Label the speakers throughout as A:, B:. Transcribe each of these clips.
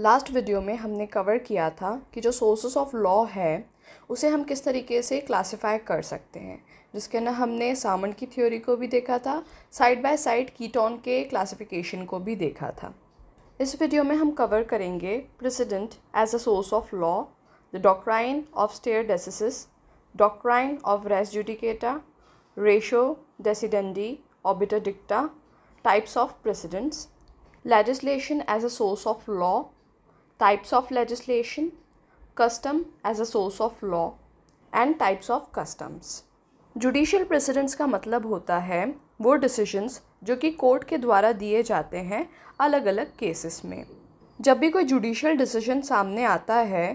A: Last video में हमने cover किया था कि जो सोर्सेस ऑफ लॉ है उसे हम किस तरीके से क्लासिफाई कर सकते हैं जिसके ना हमने सामन की थ्योरी को भी देखा था साइड बाय साइड कीटोन के क्लासिफिकेशन को भी देखा था इस वीडियो में हम कवर करेंगे precedent as a source of law the doctrine of stare decisis doctrine of res judicata ratio decidendi obiter dicta of precedents precedents as a source of law types of legislation, custom as a source of law, and types of customs. Judicial precedents का मतलब होता है वो decisions जो कि court के द्वारा दिए जाते हैं अलग अलग केसेस में जब भी कोई जुडिशल डिसीजन सामने आता है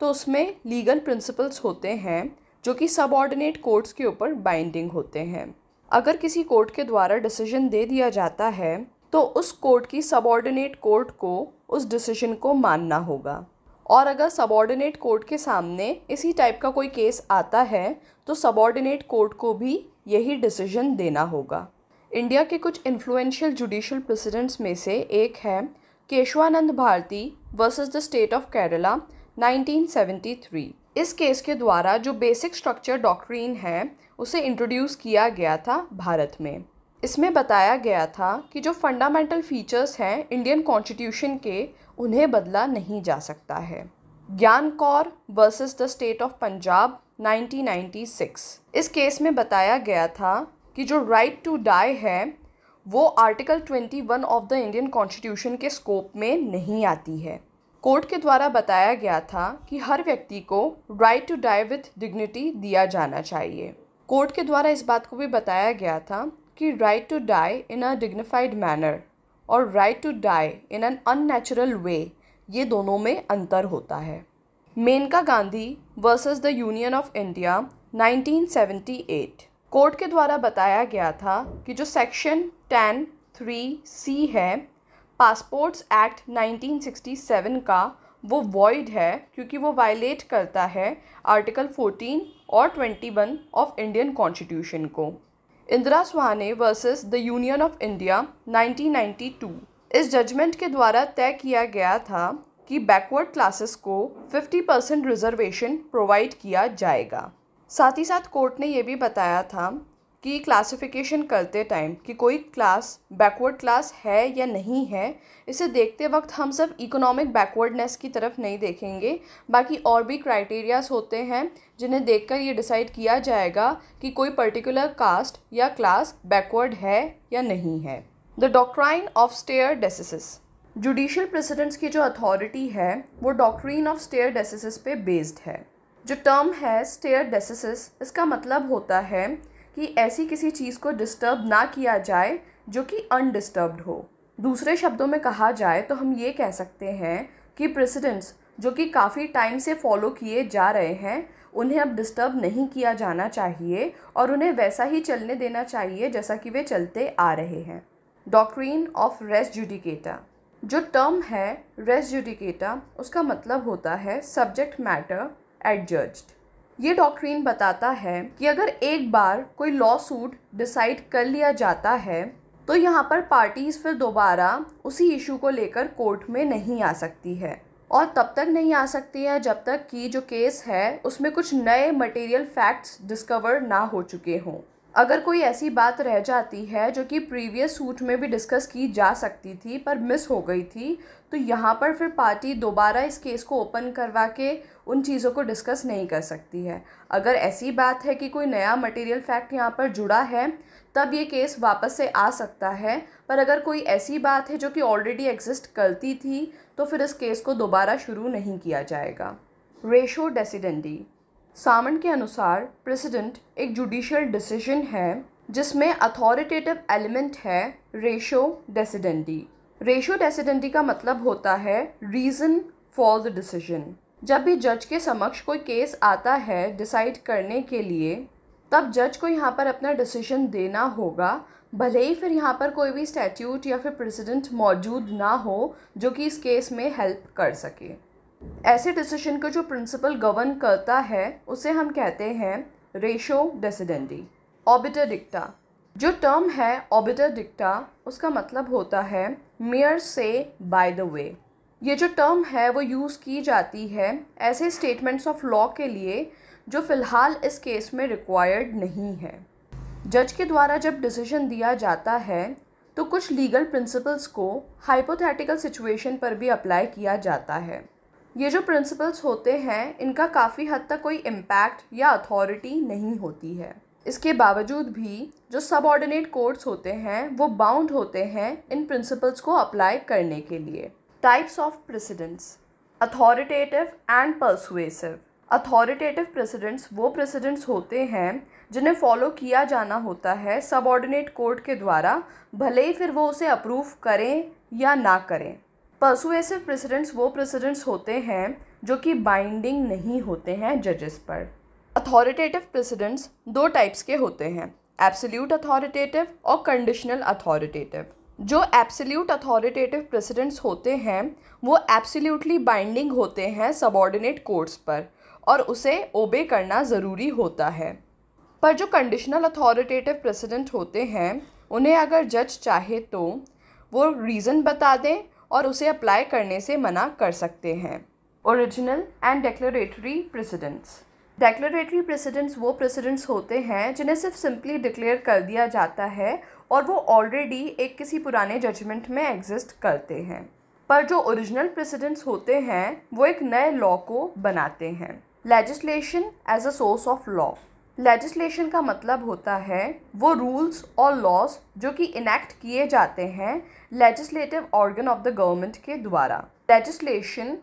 A: तो उसमें लीगल प्रिंसिपल्स होते हैं जो कि सबॉर्डिनेट कोर्ट्स के ऊपर बाइंडिंग होते हैं अगर किसी कोर्ट के द्वारा डिसीजन दे दिया जाता है तो उस कोर्ट की सबॉर्डिनेट कोर्ट को उस डिसीजन को मानना होगा और अगर सबॉर्डिनेट कोर्ट के सामने इसी टाइप का कोई केस आता है तो सबॉर्डिनेट कोर्ट को भी यही डिसीजन देना होगा इंडिया के कुछ इन्फ्लुएंशियल जुडिशल प्रेसिडेंट्स में से एक है Kesavananda Bharati versus the state of Kerala 1973 इस केस के द्वारा जो बेसिक स्ट्रक्चर डॉक्ट्रीन है उसे इंट्रोड्यूस किया गया था भारत में इसमें बताया गया था कि जो फंडामेंटल फीचर्स हैं इंडियन कॉन्स्टिट्यूशन के उन्हें बदला नहीं जा सकता है Gian Kaur versus the state of Punjab 1996 इस केस में बताया गया था कि जो राइट टू डाई है वो article 21 of the Indian constitution के स्कोप में नहीं आती है कोर्ट के द्वारा बताया गया था कि हर व्यक्ति को right to die with dignity दिया जाना चाहिए कोर्ट के द्वारा इस बात को भी बताया गया था कि right to die in a dignified manner और right to die in an unnatural way ये दोनों में अंतर होता है Maneka Gandhi versus the union of India 1978 court के द्वारा बताया गया था कि जो सेक्शन टेन थ्री सी है पासपोर्ट्स एक्ट 1967 का वो वॉइड है क्योंकि वो वायलेट करता है आर्टिकल 14 और 21 ऑफ इंडियन कॉन्स्टिट्यूशन को Indira Sawhney versus the union of India 1992 इस जजमेंट के द्वारा तय किया गया था कि बैकवर्ड क्लासेस को 50 परसेंट रिजर्वेशन प्रोवाइड किया जाएगा साथ ही साथ कोर्ट ने यह भी बताया था कि क्लासिफिकेशन करते टाइम कि कोई क्लास बैकवर्ड क्लास है या नहीं है इसे देखते वक्त हम सब इकोनॉमिक बैकवर्डनेस की तरफ नहीं देखेंगे बाकी और भी क्राइटेरियाज होते हैं जिन्हें देखकर ये डिसाइड किया जाएगा कि कोई पर्टिकुलर कास्ट या क्लास बैकवर्ड है या नहीं है the doctrine of stare decisis judicial precedents की जो अथॉरिटी है वो डॉक्ट्रीन ऑफ स्टेयर डेसिस पे बेस्ड है जो टर्म है स्टेयर डेसिस इसका मतलब होता है कि ऐसी किसी चीज़ को डिस्टर्ब ना किया जाए जो कि अनडिस्टर्ब्ड हो दूसरे शब्दों में कहा जाए तो हम ये कह सकते हैं कि प्रेसिडेंट्स जो कि काफ़ी टाइम से फॉलो किए जा रहे हैं उन्हें अब डिस्टर्ब नहीं किया जाना चाहिए और उन्हें वैसा ही चलने देना चाहिए जैसा कि वे चलते आ रहे हैं डॉक्ट्रीन ऑफ रेस जुडिकेटा जो टर्म है रेस जुडिकेटा उसका मतलब होता है सब्जेक्ट मैटर एडजस्ट ये डॉक्ट्रीन बताता है कि अगर एक बार कोई लॉ सूट डिसाइड कर लिया जाता है तो यहाँ पर पार्टीज़ फिर दोबारा उसी इशू को लेकर कोर्ट में नहीं आ सकती है और तब तक नहीं आ सकती है जब तक कि जो केस है उसमें कुछ नए मटेरियल फैक्ट्स डिस्कवर ना हो चुके हों अगर कोई ऐसी बात रह जाती है जो कि प्रीवियस सूट में भी डिस्कस की जा सकती थी पर मिस हो गई थी तो यहाँ पर फिर पार्टी दोबारा इस केस को ओपन करवा के उन चीज़ों को डिस्कस नहीं कर सकती है अगर ऐसी बात है कि कोई नया मटेरियल फैक्ट यहाँ पर जुड़ा है तब ये केस वापस से आ सकता है पर अगर कोई ऐसी बात है जो कि ऑलरेडी एग्जिस्ट करती थी तो फिर इस केस को दोबारा शुरू नहीं किया जाएगा रेशो डेसीडेंडी सामन के अनुसार प्रेसिडेंट एक जुडिशियल डिसीजन है जिसमें अथॉरिटेटिव एलिमेंट है रेशो डेसीडेंडी रेशो डेसीडेंडी का मतलब होता है रीज़न फॉर द डिसीजन जब भी जज के समक्ष कोई केस आता है डिसाइड करने के लिए तब जज को यहाँ पर अपना डिसीजन देना होगा भले ही फिर यहाँ पर कोई भी स्टैट्यूट या फिर प्रेसिडेंट मौजूद ना हो जो कि इस केस में हेल्प कर सके ऐसे डिसीजन को जो प्रिंसिपल गवर्न करता है उसे हम कहते हैं रेशो डेसिडेंडी ऑबिटर डिक्टा जो टर्म है ऑबिटर डिक्टा उसका मतलब होता है मेयर से बाय द वे ये जो टर्म है वो यूज़ की जाती है ऐसे स्टेटमेंट्स ऑफ लॉ के लिए जो फ़िलहाल इस केस में रिक्वायर्ड नहीं है जज के द्वारा जब डिसीजन दिया जाता है तो कुछ लीगल प्रिंसिपल्स को हाइपोथेटिकल सिचुएशन पर भी अप्लाई किया जाता है ये जो प्रिंसिपल्स होते हैं इनका काफ़ी हद तक कोई इम्पैक्ट या अथॉरिटी नहीं होती है इसके बावजूद भी जो सबऑर्डिनेट कोर्ट्स होते हैं वो बाउंड होते हैं इन प्रिंसिपल्स को अप्लाई करने के लिए Types of precedents authoritative and persuasive. Authoritative precedents वो प्रेसिडेंट्स होते हैं जिन्हें फॉलो किया जाना होता है ऑर्डिनेट कोर्ट के द्वारा भले ही फिर वो उसे अप्रूव करें या ना करें परसुएसिव प्रेसिडेंट्स वो प्रेसिडेंट्स होते हैं जो कि बाइंडिंग नहीं होते हैं जजेस पर अथॉरिटेटिव प्रेसिडेंट्स दो टाइप्स के होते हैं एब्सोल्यूट अथॉरिटेटिव और कंडीशनल अथॉरिटेटिव जो एब्सोल्यूट अथॉरिटेटिव प्रेसिडेंट्स होते हैं वो एब्सोल्यूटली बाइंडिंग होते हैं सबॉर्डिनेट कोर्ट्स पर और उसे ओबे करना ज़रूरी होता है पर जो कंडीशनल अथॉरिटेटिव प्रेसिडेंट होते हैं उन्हें अगर जज चाहे तो वो रीज़न बता दें और उसे अप्लाई करने से मना कर सकते हैं original and declaratory precedents declaratory precedents वो प्रेसिडेंट्स होते हैं जिन्हें सिर्फ सिंपली डिक्लेयर कर दिया जाता है और वो ऑलरेडी एक किसी पुराने जजमेंट में एग्जिस्ट करते हैं पर जो ओरिजिनल प्रेसिडेंट्स होते हैं वो एक नए लॉ को बनाते हैं legislation as a source of law legislation का मतलब होता है वो रूल्स और लॉज जो कि इनेक्ट किए जाते हैं legislative organ of the government के द्वारा लेजिस्लेशन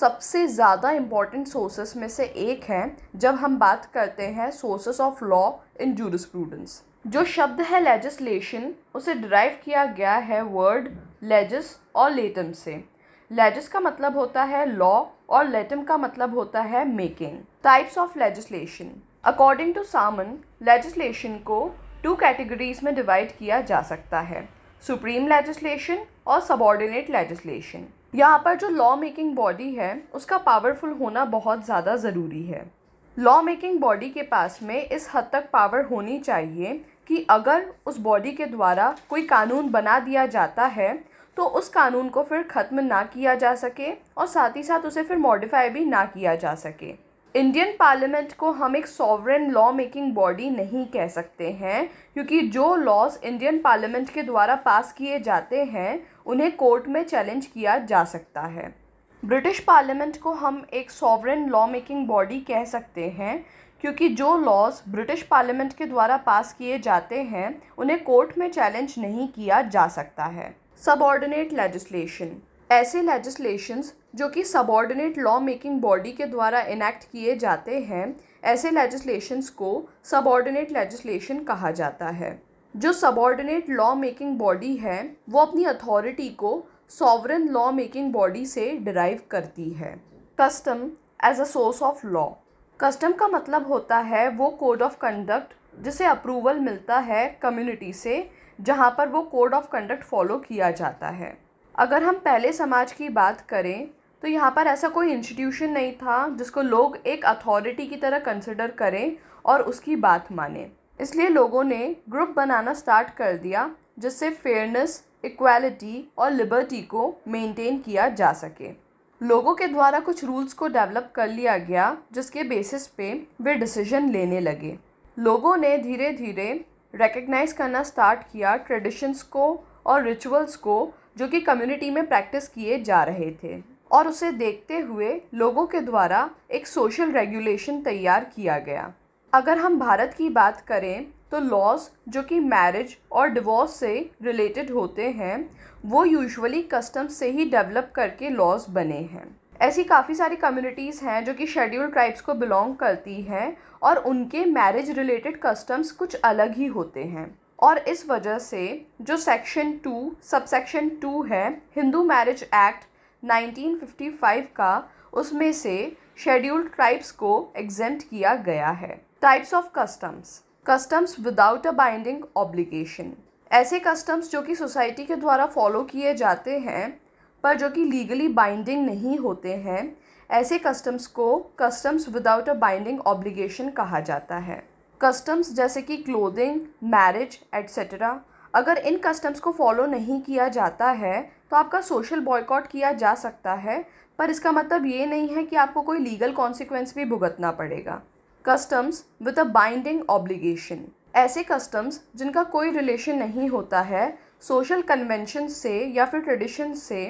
A: सबसे ज़्यादा इम्पॉर्टेंट सोर्सेस में से एक है जब हम बात करते हैं sources of law in jurisprudence जो शब्द है लेजिस्लेशन उसे डिराइव किया गया है वर्ड लेजिस और लेटम से लेजिस का मतलब होता है लॉ और लेटम का मतलब होता है making types of legislation according to Salmond legislation को टू कैटेगरीज में डिवाइड किया जा सकता है सुप्रीम लेजिस्लेशन और सबॉर्डिनेट लेजिस्लेशन यहाँ पर जो लॉ मेकिंग बॉडी है उसका पावरफुल होना बहुत ज़्यादा ज़रूरी है लॉ मेकिंग बॉडी के पास में इस हद तक पावर होनी चाहिए कि अगर उस बॉडी के द्वारा कोई कानून बना दिया जाता है तो उस कानून को फिर ख़त्म ना किया जा सके और साथ ही साथ उसे फिर मॉडिफाई भी ना किया जा सके इंडियन पार्लियामेंट को हम एक सॉवरन लॉ मेकिंग बॉडी नहीं कह सकते हैं क्योंकि जो लॉज इंडियन पार्लियामेंट के द्वारा पास किए जाते हैं उन्हें कोर्ट में चैलेंज किया जा सकता है ब्रिटिश पार्लियामेंट को हम एक सॉवरन लॉ मेकिंग बॉडी कह सकते हैं क्योंकि जो लॉज ब्रिटिश पार्लियामेंट के द्वारा पास किए जाते हैं उन्हें कोर्ट में चैलेंज नहीं किया जा सकता है सबॉर्डिनेट लेजिस्लेशन ऐसे लेजिस्लेशंस जो कि सबॉर्डिनेट लॉ मेकिंग बॉडी के द्वारा इनेक्ट किए जाते हैं ऐसे लेजिस्लेशंस को सबॉर्डिनेट लेजिस्लेशन कहा जाता है जो सबॉर्डिनेट लॉ मेकिंग बॉडी है वो अपनी अथॉरिटी को सॉवरन लॉ मेकिंग बॉडी से डिराइव करती है custom as a source of law custom का मतलब होता है वो कोड ऑफ कंडक्ट जिसे अप्रूवल मिलता है कम्युनिटी से जहाँ पर वो कोड ऑफ कंडक्ट फॉलो किया जाता है अगर हम पहले समाज की बात करें तो यहाँ पर ऐसा कोई इंस्टीट्यूशन नहीं था जिसको लोग एक अथॉरिटी की तरह कंसिडर करें और उसकी बात माने इसलिए लोगों ने ग्रुप बनाना स्टार्ट कर दिया जिससे फेयरनेस इक्वालिटी और लिबर्टी को मेंटेन किया जा सके लोगों के द्वारा कुछ रूल्स को डेवलप कर लिया गया जिसके बेसिस पे वे डिसीजन लेने लगे लोगों ने धीरे धीरे रिकग्नाइज करना स्टार्ट किया ट्रेडिशंस को और रिचुअल्स को जो कि कम्युनिटी में प्रैक्टिस किए जा रहे थे और उसे देखते हुए लोगों के द्वारा एक सोशल रेगुलेशन तैयार किया गया अगर हम भारत की बात करें तो लॉज़ जो कि मैरिज और डिवोर्स से रिलेटेड होते हैं वो यूजुअली कस्टम्स से ही डेवलप करके लॉज़ बने हैं ऐसी काफ़ी सारी कम्युनिटीज़ हैं जो कि शेड्यूल ट्राइब्स को बिलोंग करती हैं और उनके मैरिज रिलेटेड कस्टम्स कुछ अलग ही होते हैं और इस वजह से जो section two subsection two है हिंदू मैरिज एक्ट 1955 का उसमें से शेड्यूल्ड ट्राइब्स को एग्जेंट किया गया है types of customs customs without a binding obligation ऐसे कस्टम्स जो कि सोसाइटी के द्वारा फॉलो किए जाते हैं पर जो कि लीगली बाइंडिंग नहीं होते हैं ऐसे कस्टम्स को customs without a binding obligation कहा जाता है कस्टम्स जैसे कि क्लोदिंग मैरिज एट्सेट्रा अगर इन कस्टम्स को फॉलो नहीं किया जाता है तो आपका सोशल बॉयकॉट किया जा सकता है पर इसका मतलब ये नहीं है कि आपको कोई लीगल कॉन्सिक्वेंस भी भुगतना पड़ेगा customs with a binding obligation ऐसे कस्टम्स जिनका कोई रिलेशन नहीं होता है सोशल कन्वेंशन से या फिर ट्रेडिशन से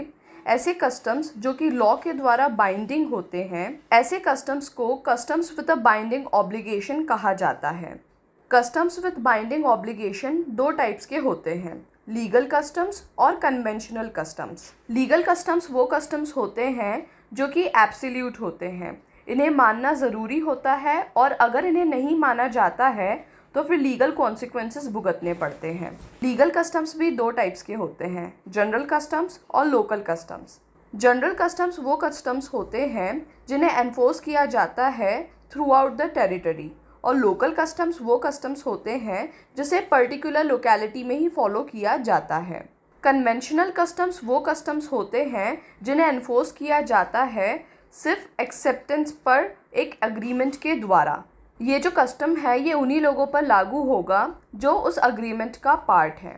A: ऐसे कस्टम्स जो कि लॉ के द्वारा बाइंडिंग होते हैं ऐसे कस्टम्स को customs with a binding obligation कहा जाता है कस्टम्स विद बाइंडिंग ऑब्लिगेशन दो टाइप्स के होते हैं लीगल कस्टम्स और कन्वेंशनल कस्टम्स लीगल कस्टम्स वो कस्टम्स होते हैं जो कि एब्सोल्यूट होते हैं इन्हें मानना ज़रूरी होता है और अगर इन्हें नहीं माना जाता है तो फिर लीगल कॉन्सिक्वेंसेस भुगतने पड़ते हैं लीगल कस्टम्स भी दो टाइप्स के होते हैं जनरल कस्टम्स और लोकल कस्टम्स जनरल कस्टम्स वो कस्टम्स होते हैं जिन्हें एनफोर्स किया जाता है थ्रू आउट द टेरिटरी और लोकल कस्टम्स वो कस्टम्स होते हैं जिसे पर्टिकुलर लोकेलिटी में ही फॉलो किया जाता है कन्वेंशनल कस्टम्स वो कस्टम्स होते हैं जिन्हें एनफोर्स किया जाता है सिर्फ एक्सेप्टेंस पर एक अग्रीमेंट के द्वारा ये जो कस्टम है ये उन्हीं लोगों पर लागू होगा जो उस अग्रीमेंट का पार्ट है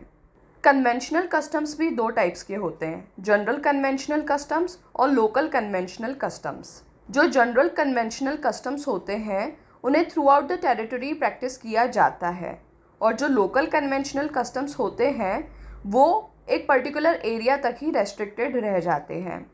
A: कन्वेंशनल कस्टम्स भी दो टाइप्स के होते हैं जनरल कन्वेंशनल कस्टम्स और लोकल कन्वेंशनल कस्टम्स जो जनरल कन्वेंशनल कस्टम्स होते हैं उन्हें throughout the territory practice किया जाता है और जो लोकल कन्वेंशनल कस्टम्स होते हैं वो एक पर्टिकुलर एरिया तक ही रेस्ट्रिक्टेड रह जाते हैं